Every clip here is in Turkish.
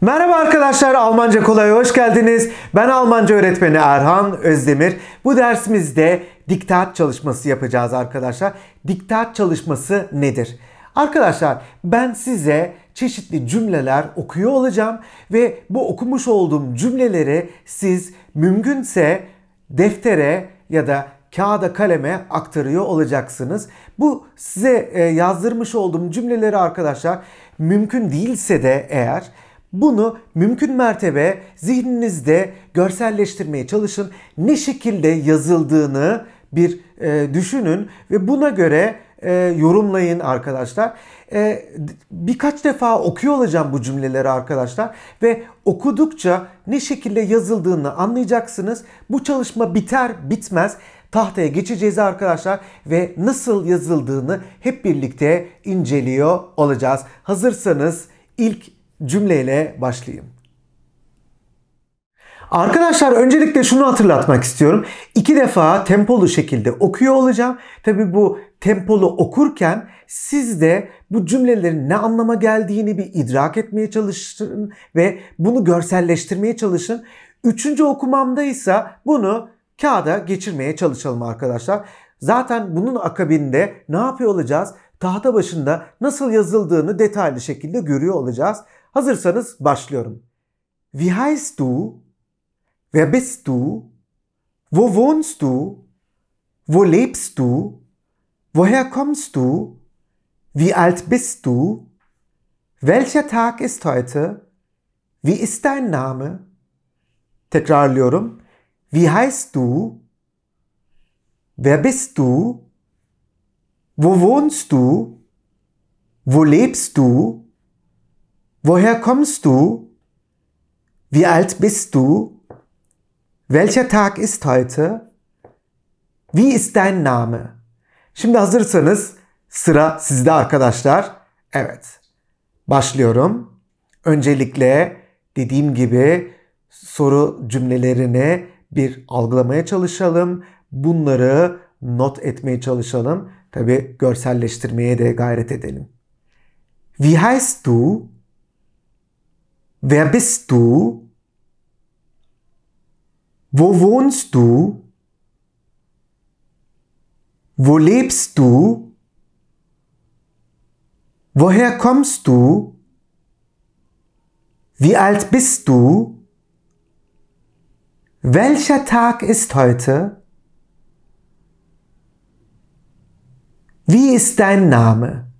Merhaba arkadaşlar Almanca Kolay'a hoş geldiniz. Ben Almanca öğretmeni Erhan Özdemir. Bu dersimizde diktat çalışması yapacağız arkadaşlar. Diktat çalışması nedir? Arkadaşlar ben size çeşitli cümleler okuyor olacağım ve bu okumuş olduğum cümleleri siz mümkünse deftere ya da kağıda kaleme aktarıyor olacaksınız. Bu size e, yazdırmış olduğum cümleleri arkadaşlar mümkün değilse de eğer bunu mümkün mertebe zihninizde görselleştirmeye çalışın. Ne şekilde yazıldığını bir e, düşünün ve buna göre e, yorumlayın arkadaşlar. E, birkaç defa okuyor olacağım bu cümleleri arkadaşlar ve okudukça ne şekilde yazıldığını anlayacaksınız. Bu çalışma biter bitmez tahtaya geçeceğiz arkadaşlar ve nasıl yazıldığını hep birlikte inceliyor olacağız. Hazırsanız ilk cümleyle başlayayım. Arkadaşlar öncelikle şunu hatırlatmak istiyorum. İki defa tempolu şekilde okuyor olacağım. Tabi bu tempolu okurken siz de bu cümlelerin ne anlama geldiğini bir idrak etmeye çalışın ve bunu görselleştirmeye çalışın. Üçüncü okumamda ise bunu kağıda geçirmeye çalışalım arkadaşlar. Zaten bunun akabinde ne yapıyor olacağız? Tahta başında nasıl yazıldığını detaylı şekilde görüyor olacağız. Hazırsanız başlıyorum. Wie heißt du? Wer bist du? Wo wohnst du? Wo lebst du? Woher kommst du? Wie alt bist du? Welcher Tag ist heute? Wie ist dein Name? Tekrarlıyorum. Wie heißt du? Wer bist du? Wo wohnst du? Wo lebst du? Woher kommst du? Wie alt bist du? Welcher Tag ist heute? Wie ist dein Name? Şimdi hazırsanız sıra sizde arkadaşlar. Evet. Başlıyorum. Öncelikle dediğim gibi soru cümlelerini bir algılamaya çalışalım. Bunları not etmeye çalışalım. Tabi görselleştirmeye de gayret edelim. Wie heißt du? Wer bist du? Wo wohnst du? Wo lebst du? Woher kommst du? Wie alt bist du? Welcher Tag ist heute? Wie ist dein Name?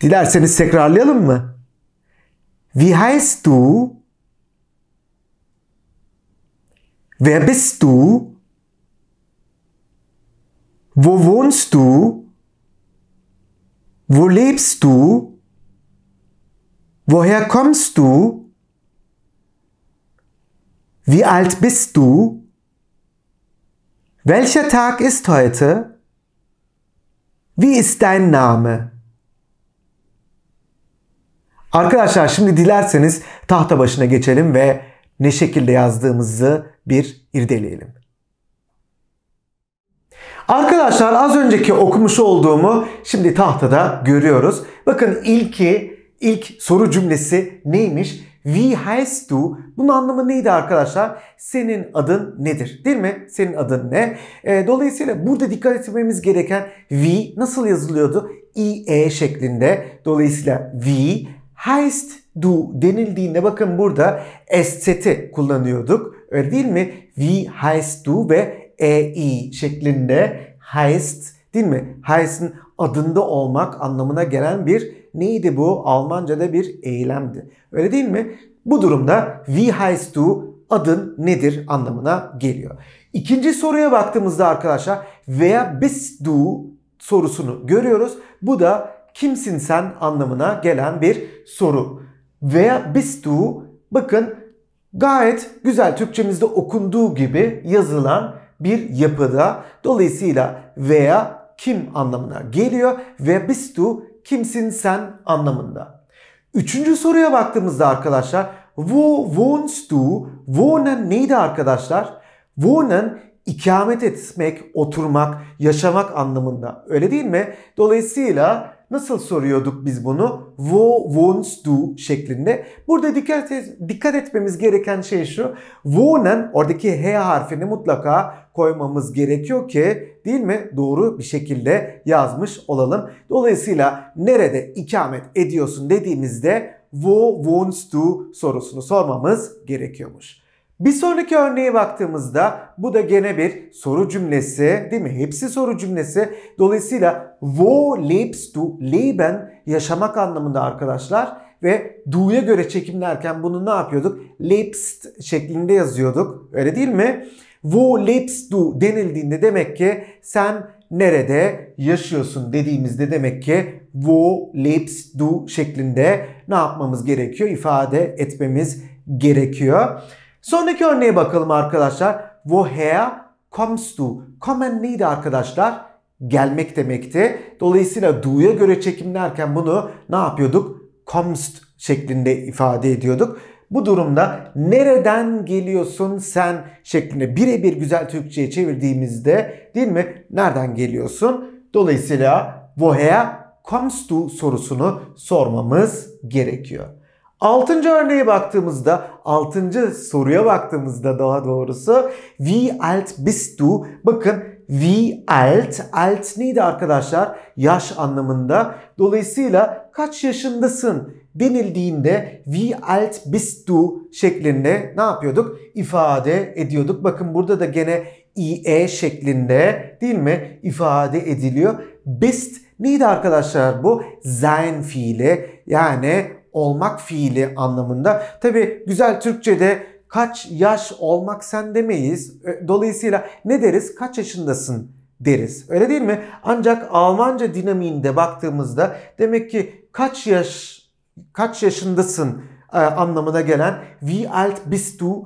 Dilerseniz tekrarlayalım mı? Wie heißt du? Wer bist du? Wo wohnst du? Wo lebst du? Woher kommst du? Wie alt bist du? Welcher Tag ist heute? Wie ist dein Name? Arkadaşlar şimdi dilerseniz tahta başına geçelim ve ne şekilde yazdığımızı bir irdeleyelim. Arkadaşlar az önceki okumuş olduğumu şimdi tahtada görüyoruz. Bakın ilki, ilk soru cümlesi neymiş? We has to. Bunun anlamı neydi arkadaşlar? Senin adın nedir? Değil mi? Senin adın ne? E, dolayısıyla burada dikkat etmemiz gereken we nasıl yazılıyordu? E şeklinde. Dolayısıyla we heist do denildiğinde bakın burada esteti kullanıyorduk. Öyle değil mi? We heist do ve ei şeklinde heist değil mi? Heist'in adında olmak anlamına gelen bir neydi bu? Almanca'da bir eylemdi. Öyle değil mi? Bu durumda wie heist du adın nedir anlamına geliyor. İkinci soruya baktığımızda arkadaşlar veya bist du sorusunu görüyoruz. Bu da kimsin sen anlamına gelen bir soru. Veya biz du bakın gayet güzel Türkçemizde okunduğu gibi yazılan bir yapıda. Dolayısıyla veya kim anlamına geliyor ve biz du kimsin sen anlamında. Üçüncü soruya baktığımızda arkadaşlar wo wohnst du? Wohnen neydi arkadaşlar? Wohnen ikamet etmek, oturmak, yaşamak anlamında. Öyle değil mi? Dolayısıyla Nasıl soruyorduk biz bunu? Wo wohnst do" şeklinde. Burada dikkat, et, dikkat etmemiz gereken şey şu. Wohnen oradaki H harfini mutlaka koymamız gerekiyor ki değil mi? Doğru bir şekilde yazmış olalım. Dolayısıyla nerede ikamet ediyorsun dediğimizde wo wohnst du sorusunu sormamız gerekiyormuş. Bir sonraki örneğe baktığımızda bu da gene bir soru cümlesi değil mi? Hepsi soru cümlesi. Dolayısıyla wo lebst du? Leben yaşamak anlamında arkadaşlar. Ve duya göre çekimlerken bunu ne yapıyorduk? Lebst şeklinde yazıyorduk. Öyle değil mi? Wo lebst du denildiğinde demek ki sen nerede yaşıyorsun dediğimizde demek ki wo lebst du şeklinde ne yapmamız gerekiyor? İfade etmemiz gerekiyor. Sonraki örneğe bakalım arkadaşlar. Woher comes du? Kommen neydi arkadaşlar? Gelmek demekti. Dolayısıyla do'ya göre çekimlerken bunu ne yapıyorduk? Komst şeklinde ifade ediyorduk. Bu durumda nereden geliyorsun sen şeklinde birebir güzel Türkçe'ye çevirdiğimizde değil mi? Nereden geliyorsun? Dolayısıyla woher kommst du sorusunu sormamız gerekiyor. Altıncı örneğe baktığımızda, altıncı soruya baktığımızda daha doğrusu wie alt bist du? Bakın wie alt, alt neydi arkadaşlar? Yaş anlamında. Dolayısıyla kaç yaşındasın denildiğinde wie alt bist du şeklinde ne yapıyorduk? İfade ediyorduk. Bakın burada da gene ie şeklinde değil mi ifade ediliyor. Bist neydi arkadaşlar bu? Sein fiili yani olmak fiili anlamında. Tabi güzel Türkçe'de kaç yaş olmak sen demeyiz. Dolayısıyla ne deriz? Kaç yaşındasın deriz. Öyle değil mi? Ancak Almanca dinamiğinde baktığımızda demek ki kaç yaş kaç yaşındasın e, anlamına gelen wie alt bist du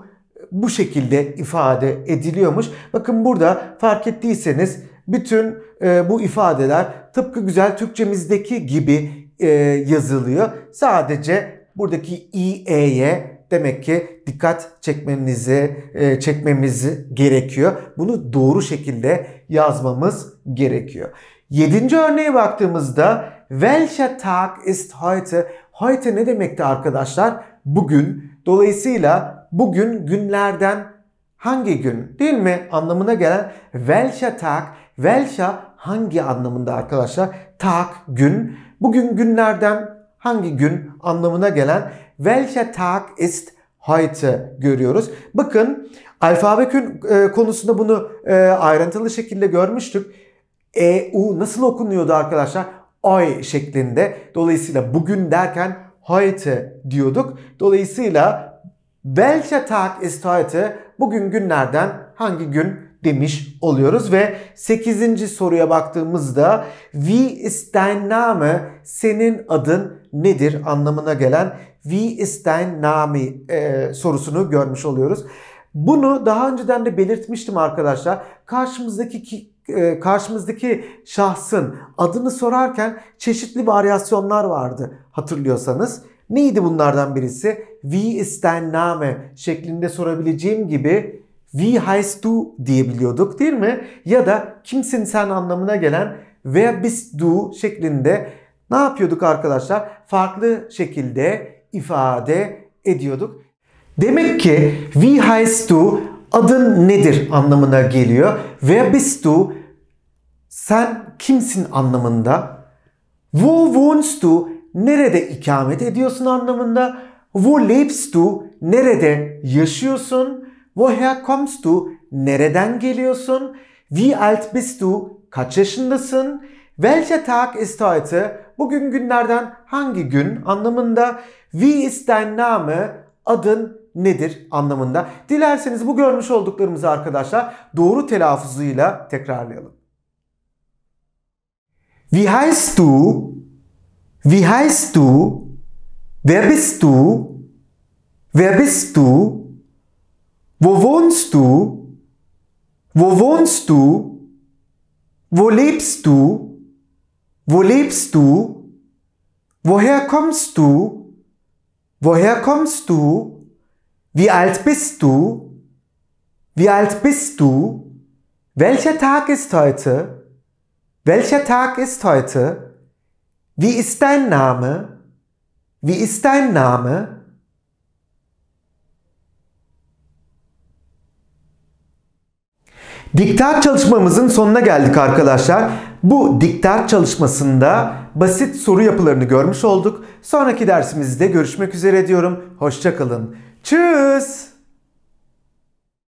bu şekilde ifade ediliyormuş. Bakın burada fark ettiyseniz bütün e, bu ifadeler tıpkı güzel Türkçemizdeki gibi e, yazılıyor. Sadece buradaki IE'ye e demek ki dikkat çekmemizi e, çekmemiz gerekiyor. Bunu doğru şekilde yazmamız gerekiyor. Yedinci örneğe baktığımızda welcher Tag ist heute? Heute ne demekti arkadaşlar? Bugün. Dolayısıyla bugün günlerden hangi gün değil mi anlamına gelen welcher Tag, welcher hangi anlamında arkadaşlar? Tag gün. Bugün günlerden hangi gün anlamına gelen welcher Tag ist heute görüyoruz. Bakın alfabe gün e, konusunda bunu e, ayrıntılı şekilde görmüştük. EU nasıl okunuyordu arkadaşlar? Ay şeklinde. Dolayısıyla bugün derken heute diyorduk. Dolayısıyla welcher Tag ist heute bugün günlerden hangi gün demiş oluyoruz ve 8. soruya baktığımızda wie ist dein Name senin adın nedir anlamına gelen wie ist dein Name e, sorusunu görmüş oluyoruz. Bunu daha önceden de belirtmiştim arkadaşlar. Karşımızdaki ki, e, karşımızdaki şahsın adını sorarken çeşitli varyasyonlar vardı hatırlıyorsanız. Neydi bunlardan birisi? Wie ist dein Name şeklinde sorabileceğim gibi Wie heißt du diyebiliyorduk değil mi? Ya da kimsin sen anlamına gelen Wer bist du şeklinde ne yapıyorduk arkadaşlar? Farklı şekilde ifade ediyorduk. Demek ki wie heißt du adın nedir anlamına geliyor. Wer bist du sen kimsin anlamında. Wo wohnst du nerede ikamet ediyorsun anlamında. Wo lebst du? Nerede yaşıyorsun? Woher kommst du? Nereden geliyorsun? Wie alt bist du? Kaç yaşındasın? Welcher Tag ist heute? Bugün günlerden hangi gün anlamında. Wie ist dein Name? Adın nedir anlamında. Dilerseniz bu görmüş olduklarımızı arkadaşlar doğru telaffuzuyla tekrarlayalım. Wie heißt du? Wie heißt du? Wer bist du? Wer bist du? Wo wohnst du? Wo wohnst du? Wo lebst du? Wo lebst du? Woher kommst du? Woher kommst du? Wie alt bist du? Wie alt bist du? Welcher Tag ist heute? Welcher Tag ist heute? Wie ist dein Name? Wie ist dein Name? Diktat çalışmamızın sonuna geldik arkadaşlar. Bu diktat çalışmasında basit soru yapılarını görmüş olduk. Sonraki dersimizde görüşmek üzere diyorum. Hoşçakalın. Tschüss.